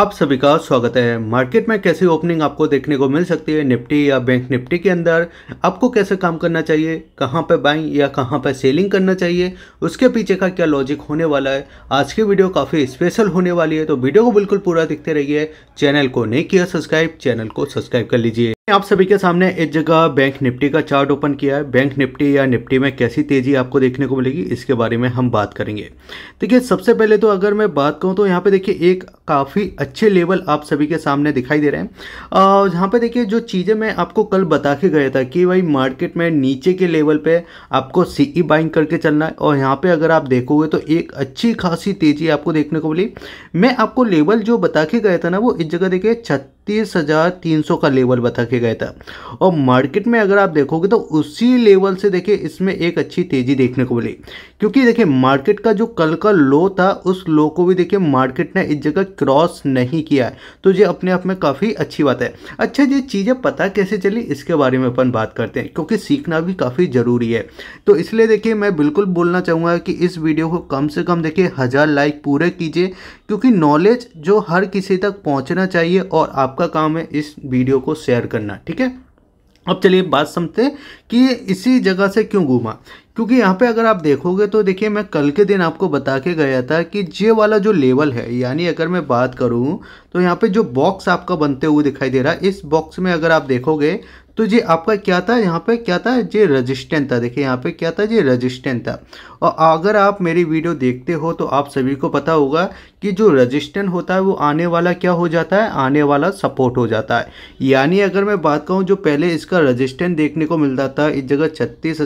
आप सभी का स्वागत है मार्केट में कैसी ओपनिंग आपको देखने को मिल सकती है निफ्टी या बैंक निफ्टी के अंदर आपको कैसे काम करना चाहिए कहाँ पर बाइंग या कहाँ पे सेलिंग करना चाहिए उसके पीछे का क्या लॉजिक होने वाला है आज की वीडियो काफ़ी स्पेशल होने वाली है तो वीडियो को बिल्कुल पूरा दिखते रहिए चैनल को नहीं किया सब्सक्राइब चैनल को सब्सक्राइब कर लीजिए आप सभी के सामने एक जगह बैंक निफ्टी का चार्ट ओपन किया है बैंक निफ्टी या निफ्टी में कैसी तेजी आपको देखने को मिलेगी इसके बारे में हम बात करेंगे देखिए सबसे पहले तो अगर मैं बात करूं तो यहाँ पे देखिए एक काफ़ी अच्छे लेवल आप सभी के सामने दिखाई दे रहे हैं और यहां पे देखिए जो चीज़ें मैं आपको कल बता के गया था कि भाई मार्केट में नीचे के लेवल पर आपको सी बाइंग e करके चलना है और यहाँ पर अगर आप देखोगे तो एक अच्छी खासी तेजी आपको देखने को मिली मैं आपको लेवल जो बता के गया था ना वो इस जगह देखिए छत तीस हज़ार तीन सौ का लेवल बता के गया था और मार्केट में अगर आप देखोगे तो उसी लेवल से देखिए इसमें एक अच्छी तेज़ी देखने को मिली क्योंकि देखिए मार्केट का जो कल का लो था उस लो को भी देखिए मार्केट ने इस जगह क्रॉस नहीं किया है तो ये अपने आप में काफ़ी अच्छी बात है अच्छा ये चीज़ें पता कैसे चली इसके बारे में अपन बात करते हैं क्योंकि सीखना भी काफ़ी ज़रूरी है तो इसलिए देखिए मैं बिल्कुल बोलना चाहूँगा कि इस वीडियो को कम से कम देखिए हज़ार लाइक पूरे कीजिए क्योंकि नॉलेज जो हर किसी तक पहुँचना चाहिए और आप आपका काम है इस वीडियो को शेयर करना ठीक है अब चलिए बात समझते कि इसी जगह से क्यों घूमा क्योंकि यहाँ पे अगर आप देखोगे तो देखिए मैं कल के दिन आपको बता के गया था कि जे वाला जो लेवल है यानी अगर मैं बात करूँ तो यहाँ पे जो बॉक्स आपका बनते हुए दिखाई दे रहा है इस बॉक्स में अगर आप देखोगे तो ये आपका क्या था यहाँ पे क्या था ये रजिस्टेंट था देखिए यहाँ पे क्या था ये रजिस्टेंट था और अगर आप मेरी वीडियो देखते हो तो आप सभी को पता होगा कि जो रजिस्टेंट होता है वो आने वाला क्या हो जाता है आने वाला सपोर्ट हो जाता है यानी अगर मैं बात कहूँ जो पहले इसका रजिस्टेंट देखने को मिलता था इस जगह छत्तीस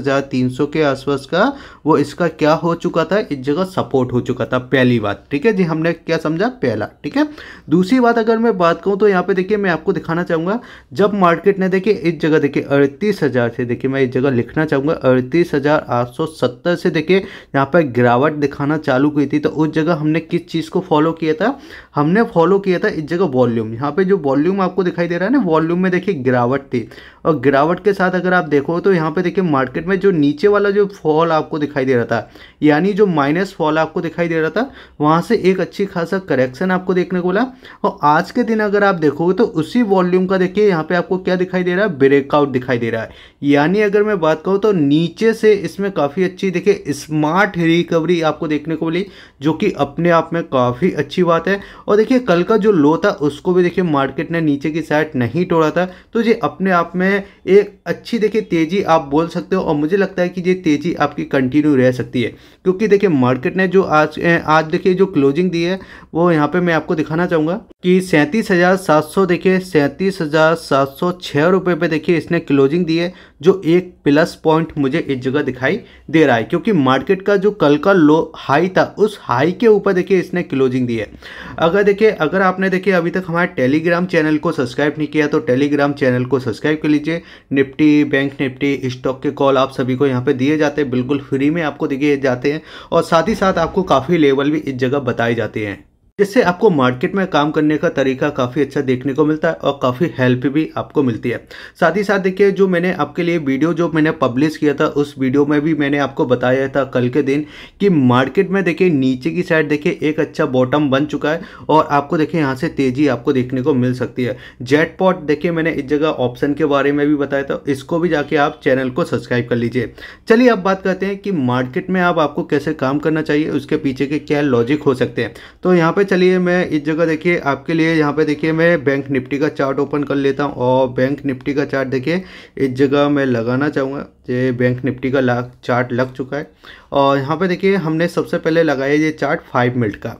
के आस आसपास का वो इसका क्या हो चुका था इस जगह सपोर्ट हो चुका था पहली बात ठीक है जी हमने क्या समझा पहला ठीक है दूसरी बात अगर मैं बात करूँ तो यहाँ पे देखिए मैं आपको दिखाना चाहूँगा जब मार्केट ने देखिए इस जगह देखिए अड़तीस से देखिए मैं इस जगह लिखना चाहूँगा अड़तीस से देखिए यहाँ पर गिरावट दिखाना चालू की थी तो उस जगह हमने किस चीज़ को फॉलो किया था हमने फॉलो किया था इस जगह वॉल्यूम यहाँ पर जो वॉल्यूम आपको दिखाई दे रहा है ना वॉल्यूम में देखिए गिरावट थी और गिरावट के साथ अगर आप देखो तो यहाँ पे देखिए मार्केट में जो नीचे वाला जो फॉल आपको दिखाई दे रहा था यानी जो माइनस फॉल आपको दिखाई दे रहा था वहाँ से एक अच्छी खासा करेक्शन आपको देखने को मिला और आज के दिन अगर आप देखोगे तो उसी वॉल्यूम का देखिए यहाँ पे आपको क्या दिखाई दे रहा है ब्रेकआउट दिखाई दे रहा है यानी अगर मैं बात करूँ तो नीचे से इसमें काफ़ी अच्छी देखिए स्मार्ट रिकवरी आपको देखने को मिली जो कि अपने आप में काफ़ी अच्छी बात है और देखिए कल का जो लो था उसको भी देखिए मार्केट ने नीचे की साइड नहीं तोड़ा था तो ये अपने आप में एक अच्छी देखिए तेज़ी आप बोल सकते हो और मुझे लगता है कि ये तेज़ी आपकी कंटिन्यू रह सकती है क्योंकि देखिए मार्केट ने जो आज आज देखिए जो क्लोजिंग दी है वो यहाँ पे मैं आपको दिखाना चाहूँगा कि सैंतीस हज़ार सात सौ देखिए सैंतीस हज़ार सात सौ छः रुपये पर देखिए इसने क्लोजिंग दी है जो एक प्लस पॉइंट मुझे इस जगह दिखाई दे रहा है क्योंकि मार्केट का जो कल का लो हाई था उस हाई के ऊपर देखिए इसने क्लोजिंग दी है अगर देखिए अगर आपने देखिए अभी तक हमारे टेलीग्राम चैनल को सब्सक्राइब नहीं किया तो टेलीग्राम चैनल को सब्सक्राइब कर लीजिए निफ्टी बैंक निफ्टी स्टॉक के कॉल आप सभी को यहाँ पर दिए जाते जाते हैं बिल्कुल फ्री में आपको दिखे जाते हैं और साथ ही साथ आपको काफ़ी लेवल भी इस जगह बताए जाते हैं जिससे आपको मार्केट में काम करने का तरीका काफ़ी अच्छा देखने को मिलता है और काफ़ी हेल्प भी आपको मिलती है साथ ही साथ देखिए जो मैंने आपके लिए वीडियो जो मैंने पब्लिश किया था उस वीडियो में भी मैंने आपको बताया था कल के दिन कि मार्केट में देखिए नीचे की साइड देखिए एक अच्छा बॉटम बन चुका है और आपको देखिए यहाँ से तेज़ी आपको देखने को मिल सकती है जेट पॉट देखिए मैंने इस जगह ऑप्शन के बारे में भी बताया था इसको भी जाके आप चैनल को सब्सक्राइब कर लीजिए चलिए अब बात करते हैं कि मार्केट में आप आपको कैसे काम करना चाहिए उसके पीछे के क्या लॉजिक हो सकते हैं तो यहाँ पर चलिए मैं इस जगह देखिए आपके लिए यहाँ पे देखिए मैं बैंक निफ्टी का चार्ट ओपन कर लेता हूँ और बैंक निफ्टी का चार्ट देखिए इस जगह मैं लगाना चाहूँगा ये बैंक निफ्टी का चार्ट लग चुका है और यहाँ पे देखिए हमने सबसे पहले लगाया ये चार्ट फाइव मिनट का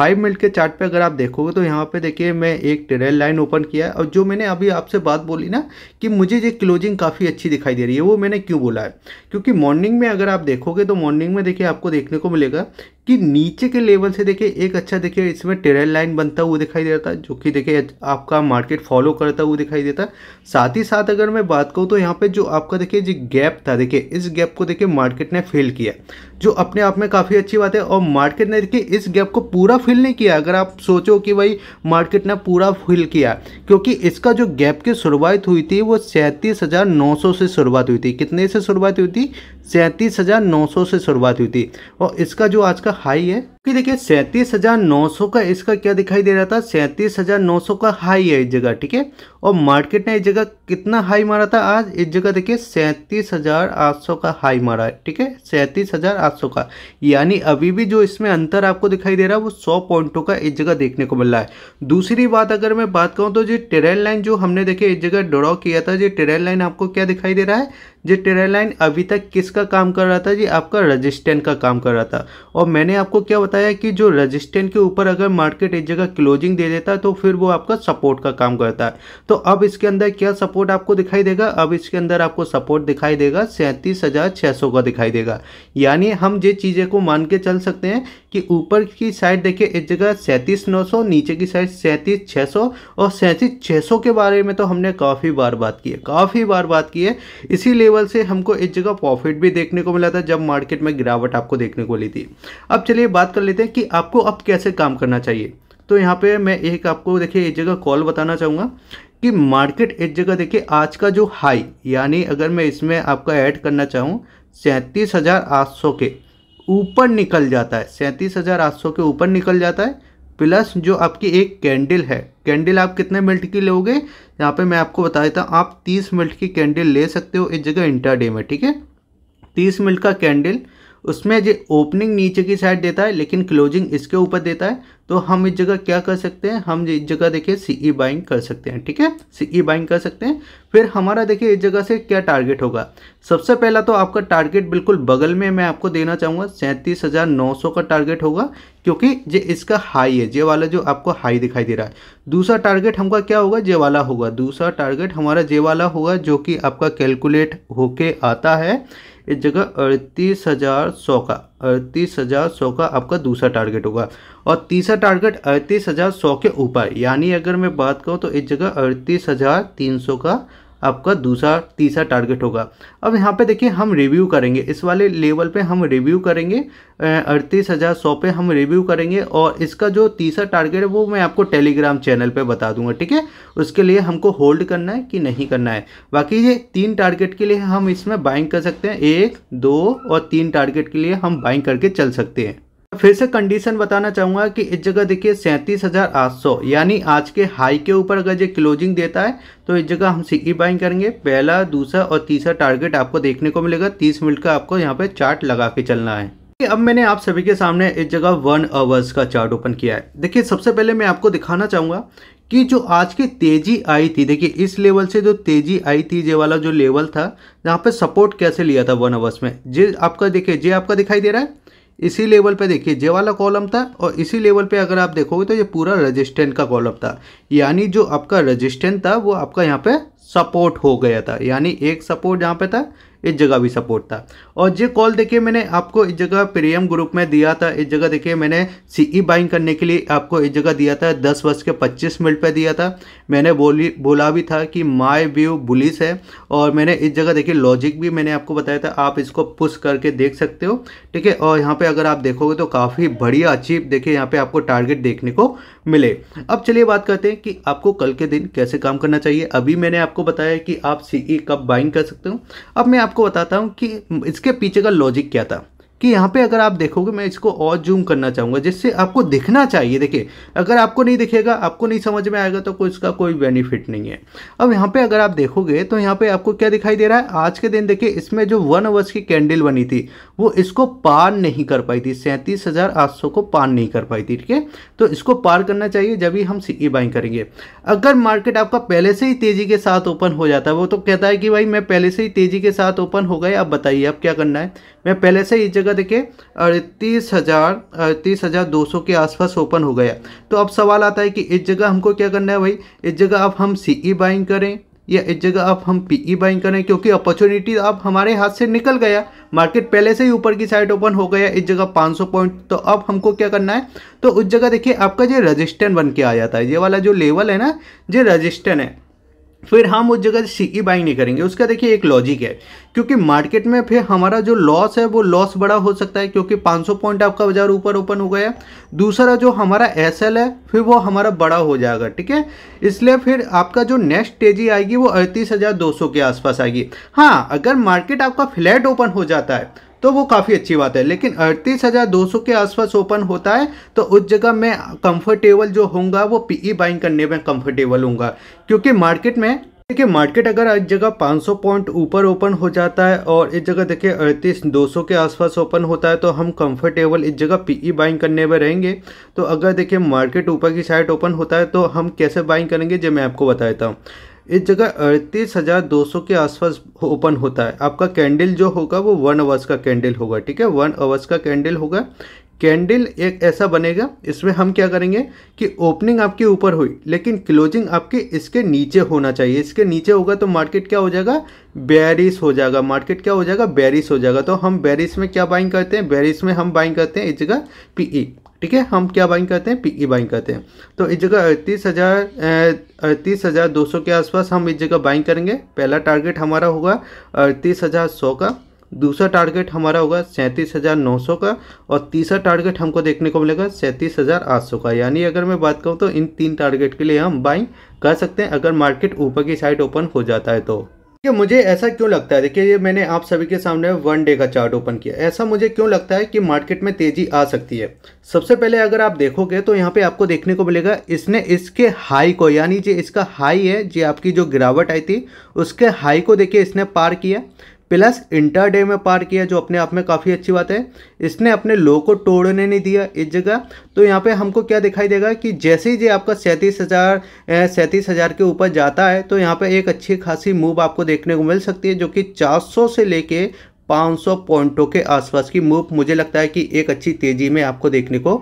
फाइव मिनट के चार्ट पे अगर आप देखोगे तो यहाँ पे देखिए मैं एक टेरेल लाइन ओपन किया है और जो मैंने अभी आपसे बात बोली ना कि मुझे ये क्लोजिंग काफ़ी अच्छी दिखाई दे रही है वो मैंने क्यों बोला है क्योंकि मॉर्निंग में अगर आप देखोगे तो मॉर्निंग में देखिए आपको देखने को मिलेगा कि नीचे के लेवल से देखिए एक अच्छा देखिए इसमें टेरेल लाइन बनता हुआ दिखाई देता है जो कि देखिए आपका मार्केट फॉलो करता हुआ दिखाई देता है साथ ही साथ अगर मैं बात करूँ तो यहाँ पे जो आपका देखिए जो गैप था देखिए इस गैप को देखिए मार्केट ने फेल किया जो अपने आप में काफ़ी अच्छी बात है और मार्केट ने देखिए इस गैप को पूरा फिल नहीं किया अगर आप सोचो कि भाई मार्केट ने पूरा फिल किया क्योंकि इसका जो गैप की शुरुआत हुई थी वो सैंतीस हज़ार नौ सौ से शुरुआत हुई थी कितने से शुरुआत हुई थी सैंतीस हज़ार नौ सौ से शुरुआत हुई थी और इसका जो आज का हाई है कि देखिए सैंतीस हजार नौ सौ का इसका क्या दिखाई दे रहा था सैंतीस हजार नौ सौ का हाई है इस जगह ठीक है और मार्केट ने इस जगह कितना हाई मारा था आज इस जगह देखिए सैंतीस हजार आठ सौ का हाई मारा है ठीक है सैंतीस हजार आठ सौ का यानी अभी भी जो इसमें अंतर आपको दिखाई दे रहा है वो सौ पॉइंटों का इस जगह देखने को मिल रहा है दूसरी बात अगर मैं बात करूँ तो जो ट्रेन लाइन जो हमने देखिए इस जगह ड्रॉ किया था जो ट्रेन लाइन आपको क्या दिखाई दे रहा है जो टेरर लाइन अभी तक किसका काम कर रहा था जी आपका रजिस्टेंट का काम कर रहा था और मैंने आपको क्या बताया कि जो रजिस्टेंट के ऊपर अगर मार्केट एक जगह क्लोजिंग दे देता है तो फिर वो आपका सपोर्ट का काम करता है तो अब इसके अंदर क्या सपोर्ट आपको दिखाई देगा अब इसके अंदर आपको सपोर्ट दिखाई देगा सैंतीस का दिखाई देगा यानी हम जिस चीज़ें को मान के चल सकते हैं कि ऊपर की साइड देखिए एक जगह सैंतीस नीचे की साइड सैंतीस छः और सैंतीस छः के बारे में तो हमने काफ़ी बार बात की है काफ़ी बार बात की है इसीलिए लेवल से हमको एक जगह प्रॉफिट भी देखने को मिला था जब मार्केट में गिरावट आपको देखने को मिली थी अब चलिए बात कर लेते हैं कि आपको अब कैसे काम करना चाहिए तो यहाँ पे मैं एक आपको देखिए एक जगह कॉल बताना चाहूँगा कि मार्केट एक जगह देखिए आज का जो हाई यानी अगर मैं इसमें आपका ऐड करना चाहूँ सैंतीस के ऊपर निकल जाता है सैंतीस के ऊपर निकल जाता है प्लस जो आपकी एक कैंडल है कैंडल आप कितने मिनट की लोगे यहाँ पे मैं आपको बता देता हूँ आप तीस मिनट की कैंडल ले सकते हो इस जगह इंटर डे में ठीक है तीस मिनट का कैंडल उसमें जो ओपनिंग नीचे की साइड देता है लेकिन क्लोजिंग इसके ऊपर देता है तो हम इस जगह क्या कर सकते हैं हम इस जगह देखिए सीई बाइंग e कर सकते हैं ठीक है सीई बाइंग e कर सकते हैं फिर हमारा देखिए इस जगह से क्या टारगेट होगा सबसे पहला तो आपका टारगेट बिल्कुल बगल में मैं आपको देना चाहूँगा सैंतीस हज़ार नौ सौ का टारगेट होगा क्योंकि ये इसका हाई है जे वाला जो आपको हाई दिखाई दे रहा है दूसरा टारगेट हमका क्या होगा जे वाला होगा दूसरा टारगेट हमारा जे वाला होगा जो कि आपका कैलकुलेट होके आता है इस जगह अड़तीस हज़ार सौ का अड़तीस हज़ार सौ का आपका दूसरा टारगेट होगा और तीसरा टारगेट अड़तीस हज़ार सौ के ऊपर यानी अगर मैं बात करूँ तो इस जगह अड़तीस हज़ार तीन सौ का आपका दूसरा तीसरा टारगेट होगा अब यहाँ पे देखिए हम रिव्यू करेंगे इस वाले लेवल पे हम रिव्यू करेंगे अड़तीस हज़ार सौ पे हम रिव्यू करेंगे और इसका जो तीसरा टारगेट है वो मैं आपको टेलीग्राम चैनल पे बता दूंगा ठीक है उसके लिए हमको होल्ड करना है कि नहीं करना है बाकी ये तीन टारगेट के लिए हम इसमें बाइंग कर सकते हैं एक दो और तीन टारगेट के लिए हम बाइंग करके चल सकते हैं फिर से कंडीशन बताना चाहूंगा कि इस जगह देखिए सैंतीस हज़ार आठ सौ यानी आज के हाई के ऊपर अगर ये क्लोजिंग देता है तो इस जगह हम सीई बाइंग करेंगे पहला दूसरा और तीसरा टारगेट आपको देखने को मिलेगा तीस मिनट का आपको यहाँ पे चार्ट लगा के चलना है अब मैंने आप सभी के सामने इस जगह वन आवर्स का चार्ट ओपन किया है देखिए सबसे पहले मैं आपको दिखाना चाहूंगा कि जो आज की तेजी आई थी देखिए इस लेवल से जो तेजी आई थी ये वाला जो लेवल था यहाँ पे सपोर्ट कैसे लिया था वन आवर्स में जे आपका देखिए जे आपका दिखाई दे रहा है इसी लेवल पे देखिए जे वाला कॉलम था और इसी लेवल पे अगर आप देखोगे तो ये पूरा रजिस्टेंट का कॉलम था यानी जो आपका रजिस्टेंट था वो आपका यहाँ पे सपोर्ट हो गया था यानी एक सपोर्ट यहाँ पे था इस जगह भी सपोर्ट था और ये कॉल देखिए मैंने आपको इस जगह प्रीमियम ग्रुप में दिया था इस जगह देखिए मैंने सीई बाइंग करने के लिए आपको इस जगह दिया था दस बज के पच्चीस मिनट पर दिया था मैंने बोली बोला भी था कि माई व्यू बुलिस है और मैंने इस जगह देखिए लॉजिक भी मैंने आपको बताया था आप इसको पुश करके देख सकते हो ठीक है और यहाँ पर अगर आप देखोगे तो काफ़ी बढ़िया अचीव देखिए यहाँ पर आपको टारगेट देखने को मिले अब चलिए बात करते हैं कि आपको कल के दिन कैसे काम करना चाहिए अभी मैंने आपको बताया कि आप सीई कब बाइंग कर सकते हो अब मैं आप आपको बताता हूँ कि इसके पीछे का लॉजिक क्या था कि यहाँ पे अगर आप देखोगे मैं इसको और जूम करना चाहूँगा जिससे आपको दिखना चाहिए देखिए अगर आपको नहीं दिखेगा आपको नहीं समझ में आएगा तो कोई इसका कोई बेनिफिट नहीं है अब यहाँ पे अगर आप देखोगे तो यहाँ पे आपको क्या दिखाई दे रहा है आज के दिन देखिए इसमें जो वन अवर्स की कैंडल बनी थी वो इसको पार नहीं कर पाई थी सैंतीस को पार नहीं कर पाई थी ठीक है तो इसको पार करना चाहिए जब भी हम सी बाइंग e करेंगे अगर मार्केट आपका पहले से ही तेज़ी के साथ ओपन हो जाता है वो तो कहता है कि भाई मैं पहले से ही तेज़ी के साथ ओपन हो गए आप बताइए अब क्या करना है मैं पहले से इस जगह जाएगा देखिए अड़तीस हज़ार अड़तीस हज़ार दो सौ के आसपास ओपन हो गया तो अब सवाल आता है कि इस जगह हमको क्या करना है भाई इस जगह अब हम सी ई बाइंग करें या इस जगह अब हम पी ई बाइंग करें क्योंकि अपॉर्चुनिटी अब हमारे हाथ से निकल गया मार्केट पहले से ही ऊपर की साइड ओपन हो गया इस जगह 500 पॉइंट तो अब हमको क्या करना है तो उस जगह देखिए आपका जो रजिस्टेंट बन के आ जाता है ये वाला जो लेवल है ना जो रजिस्टेंट है फिर हम उस जगह सी ई बाई नहीं करेंगे उसका देखिए एक लॉजिक है क्योंकि मार्केट में फिर हमारा जो लॉस है वो लॉस बड़ा हो सकता है क्योंकि 500 पॉइंट आपका बाजार ऊपर ओपन हो गया दूसरा जो हमारा एस है फिर वो हमारा बड़ा हो जाएगा ठीक है इसलिए फिर आपका जो नेक्स्ट तेजी आएगी वो अड़तीस के आसपास आएगी हाँ अगर मार्केट आपका फ्लैट ओपन हो जाता है तो वो काफ़ी अच्छी बात है लेकिन अड़तीस हज़ार दो सौ के आसपास ओपन होता है तो उस जगह मैं कंफर्टेबल जो होऊंगा वो पीई बाइंग e करने में कंफर्टेबल होऊंगा क्योंकि मार्केट में देखिए मार्केट अगर इस जगह 500 पॉइंट ऊपर ओपन हो जाता है और इस जगह देखिए अड़तीस सौ के आसपास ओपन होता है तो हम कंफर्टेबल इस जगह पीई बाइंग e करने में रहेंगे तो अगर देखिए मार्केट ऊपर की साइड ओपन होता है तो हम कैसे बाइंग करेंगे जो मैं आपको बता देता हूँ इस जगह अड़तीस हज़ार दो सौ के आसपास ओपन होता है आपका कैंडल जो होगा वो वन आवर्स का कैंडल होगा ठीक है वन आवर्स का कैंडल होगा कैंडल एक ऐसा बनेगा इसमें हम क्या करेंगे कि ओपनिंग आपके ऊपर हुई लेकिन क्लोजिंग आपके इसके नीचे होना चाहिए इसके नीचे होगा तो मार्केट क्या हो जाएगा बैरिस हो जाएगा मार्केट क्या हो जाएगा बैरिस हो जाएगा तो हम बैरिस में क्या बाइंग करते हैं बेरिस में हम बाइंग करते हैं इस जगह पीई ठीक है हम क्या बाइंग करते हैं पीई बाइंग e करते हैं तो इस जगह अड़तीस हज़ार अड़तीस हज़ार दो सौ के आसपास हम इस जगह बाइंग करेंगे पहला टारगेट हमारा होगा अड़तीस हज़ार सौ का दूसरा टारगेट हमारा होगा सैंतीस हज़ार नौ सौ का और तीसरा टारगेट हमको देखने को मिलेगा सैंतीस हज़ार आठ सौ का यानी अगर मैं बात करूँ तो इन तीन टारगेट के लिए हम बाइंग कर सकते हैं अगर मार्केट ऊपर की साइड ओपन हो जाता है तो कि मुझे ऐसा क्यों लगता है देखिए ये मैंने आप सभी के सामने वन डे का चार्ट ओपन किया ऐसा मुझे क्यों लगता है कि मार्केट में तेजी आ सकती है सबसे पहले अगर आप देखोगे तो यहाँ पे आपको देखने को मिलेगा इसने इसके हाई को यानी जो इसका हाई है जो आपकी जो गिरावट आई थी उसके हाई को देखिए इसने पार किया प्लस इंटर डे में पार किया जो अपने आप में काफ़ी अच्छी बात है इसने अपने लो को तोड़ने नहीं दिया इस जगह तो यहाँ पे हमको क्या दिखाई देगा कि जैसे ही ये आपका सैंतीस हज़ार सैंतीस हज़ार के ऊपर जाता है तो यहाँ पे एक अच्छी खासी मूव आपको देखने को मिल सकती है जो कि 400 से लेके 500 पॉइंटों के आसपास की मूव मुझे लगता है कि एक अच्छी तेज़ी में आपको देखने को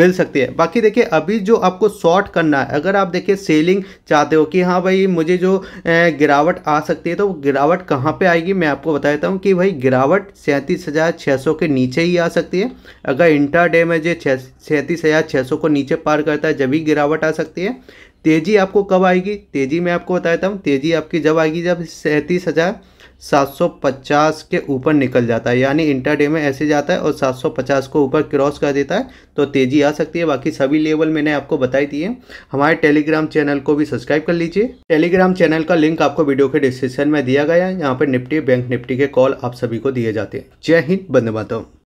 मिल सकती है बाकी देखिए अभी जो आपको शॉर्ट करना है अगर आप देखिए सेलिंग चाहते हो कि हाँ भाई मुझे जो गिरावट आ सकती है तो गिरावट कहाँ पे आएगी मैं आपको बता देता हूँ कि भाई गिरावट सैंतीस हज़ार छः सौ के नीचे ही आ सकती है अगर इंटर डे में जो सैंतीस हज़ार छः सौ को नीचे पार करता है जब ही गिरावट आ सकती है तेज़ी आपको कब आएगी तेज़ी मैं आपको बता देता हूँ तेज़ी आपकी जब आएगी जब सैंतीस हज़ार 750 के ऊपर निकल जाता है यानी इंटरडे में ऐसे जाता है और 750 को ऊपर क्रॉस कर देता है तो तेज़ी आ सकती है बाकी सभी लेवल मैंने आपको बताई दी है हमारे टेलीग्राम चैनल को भी सब्सक्राइब कर लीजिए टेलीग्राम चैनल का लिंक आपको वीडियो के डिस्क्रिप्शन में दिया गया है यहाँ पर निफ्टी बैंक निफ्टी के कॉल आप सभी को दिए जाते हैं जय हिंद बंद मातम